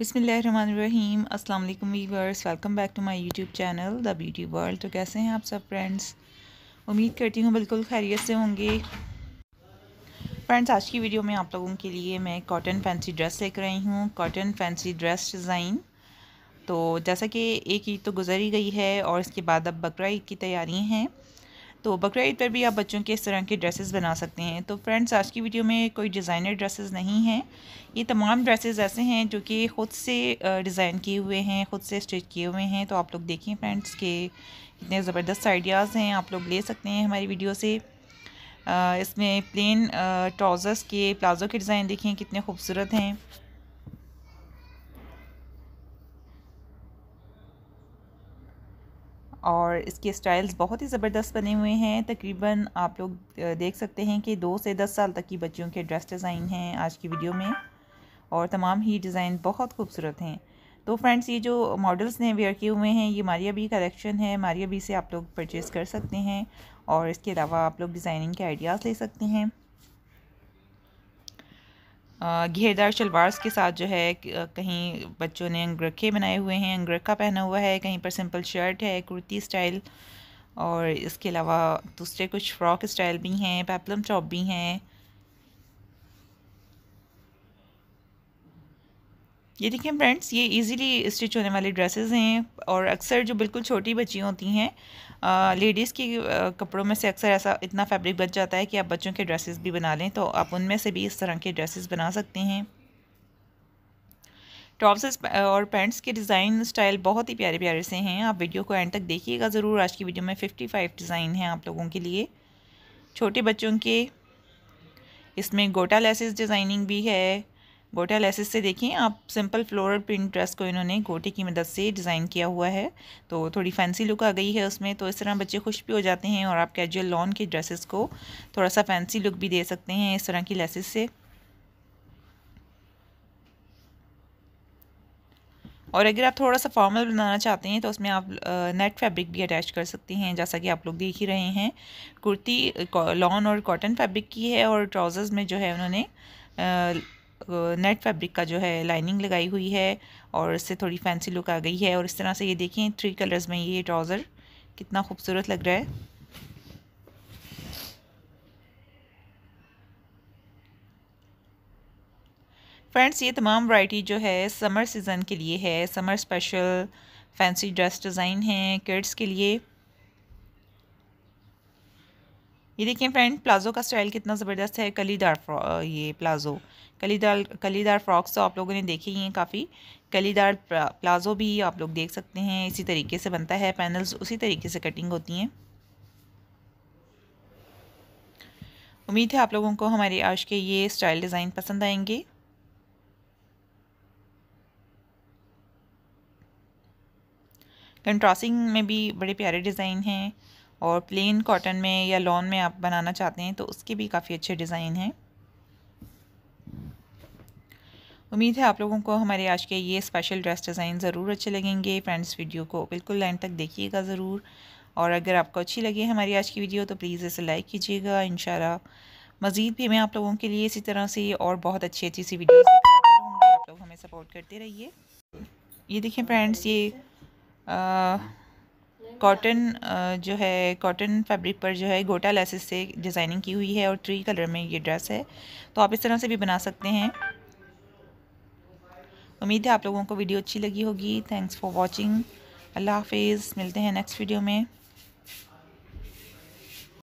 बिसमीम अस्सलाम viewers welcome back to my YouTube channel the beauty world तो कैसे हैं आप सब फ्रेंड्स उम्मीद करती हूँ बिल्कुल खैरियत से होंगे फ्रेंड्स आज की वीडियो में आप लोगों के लिए मैं कॉटन फैंसी ड्रेस लेकर आई हूँ कॉटन फैंसी ड्रेस डिज़ाइन तो जैसा कि एक ईद तो गुजर ही गई है और इसके बाद अब बकरा ईद की तैयारियाँ हैं तो बकर ईद पर भी आप बच्चों के इस तरह के ड्रेसेस बना सकते हैं तो फ्रेंड्स आज की वीडियो में कोई डिज़ाइनर ड्रेसेस नहीं हैं ये तमाम ड्रेसेस ऐसे हैं जो कि ख़ुद से डिज़ाइन किए हुए हैं ख़ुद से स्टिच किए हुए हैं तो आप लोग देखें फ्रेंड्स के कितने ज़बरदस्त आइडियाज़ हैं आप लोग ले सकते हैं हमारी वीडियो से इसमें प्लेन ट्राउज़र्स के प्लाज़ो के डिज़ाइन देखें कितने खूबसूरत हैं और इसके स्टाइल्स बहुत ही ज़बरदस्त बने हुए हैं तकरीबन आप लोग देख सकते हैं कि दो से दस साल तक की बच्चियों के ड्रेस डिज़ाइन हैं आज की वीडियो में और तमाम ही डिज़ाइन बहुत खूबसूरत हैं तो फ्रेंड्स ये जो मॉडल्स ने वेयर किए हुए हैं ये मारिया बी कलेक्शन है मारिया बी से आप लोग परचेज़ कर सकते हैं और इसके अलावा आप लोग डिज़ाइनिंग के आइडियाज़ ले सकते हैं घेरदार शलवार्स के साथ जो है कहीं बच्चों ने अंगरखे बनाए हुए हैं अंगरखा पहना हुआ है कहीं पर सिंपल शर्ट है कुर्ती स्टाइल और इसके अलावा दूसरे कुछ फ्रॉक स्टाइल भी हैं पैपलम टॉप भी हैं ये देखिए फ्रेंड्स ये इजीली स्टिच होने वाले ड्रेसेस हैं और अक्सर जो बिल्कुल छोटी बच्ची होती हैं लेडीज़ के कपड़ों में से अक्सर ऐसा इतना फैब्रिक बच जाता है कि आप बच्चों के ड्रेसेस भी बना लें तो आप उनमें से भी इस तरह के ड्रेसेस बना सकते हैं टॉप्स और पैंट्स के डिज़ाइन स्टाइल बहुत ही प्यारे प्यारे से हैं आप वीडियो को एंड तक देखिएगा ज़रूर आज की वीडियो में फिफ्टी फाइव डिज़ाइन हैं आप लोगों के लिए छोटे बच्चों के इसमें गोटा लेसेस डिज़ाइनिंग भी है गोटा लेसेस से देखें आप सिंपल फ्लोरल प्रिंट ड्रेस को इन्होंने गोटे की मदद से डिज़ाइन किया हुआ है तो थोड़ी फैंसी लुक आ गई है उसमें तो इस तरह बच्चे खुश भी हो जाते हैं और आप कैजुअल लॉन के ड्रेसेस को थोड़ा सा फैंसी लुक भी दे सकते हैं इस तरह की लेसेस से और अगर आप थोड़ा सा फॉर्मल बनाना चाहते हैं तो उसमें आप नेट फैब्रिक भी अटैच कर सकते हैं जैसा कि आप लोग देख ही रहे हैं कुर्ती लॉन और कॉटन फैब्रिक की है और ट्राउज़र्स में जो है उन्होंने नेट फैब्रिक का जो है लाइनिंग लगाई हुई है और इससे थोड़ी फैंसी लुक आ गई है और इस तरह से ये देखें थ्री कलर्स में ये ट्राउज़र कितना खूबसूरत लग रहा है फ्रेंड्स ये तमाम वैरायटी जो है समर सीज़न के लिए है summer special fancy dress design है किड्स के लिए ये देखिए फ्रेंड प्लाजो का स्टाइल कितना ज़बरदस्त है कलीदार ये प्लाजो कलीदार कलीदार फ्रॉक्स तो आप लोगों ने देखे ही हैं काफ़ी कलीदार प्लाजो भी आप लोग देख सकते हैं इसी तरीके से बनता है पैनल्स उसी तरीके से कटिंग होती हैं उम्मीद है आप लोगों को हमारे आज के ये स्टाइल डिज़ाइन पसंद आएंगे कंट्रासिंग में भी बड़े प्यारे डिज़ाइन हैं और प्लेन कॉटन में या लॉन में आप बनाना चाहते हैं तो उसके भी काफ़ी अच्छे डिज़ाइन हैं उम्मीद है आप लोगों को हमारे आज के ये स्पेशल ड्रेस डिज़ाइन ज़रूर अच्छे लगेंगे फ्रेंड्स वीडियो को बिल्कुल लाइन तक देखिएगा ज़रूर और अगर आपको अच्छी लगी हमारी आज की वीडियो तो प्लीज़ इसे लाइक कीजिएगा इन मज़ीद भी मैं आप लोगों के लिए इसी तरह से और बहुत अच्छी अच्छी सी वीडियो आप लोग हमें सपोर्ट करते रहिए ये देखें फ्रेंड्स ये आ, कॉटन uh, जो है कॉटन फैब्रिक पर जो है गोटा लेसेस से डिज़ाइनिंग की हुई है और थ्री कलर में ये ड्रेस है तो आप इस तरह से भी बना सकते हैं उम्मीद है आप लोगों को वीडियो अच्छी लगी होगी थैंक्स फॉर वॉचिंग अल्लाह हाफिज़ मिलते हैं नेक्स्ट वीडियो में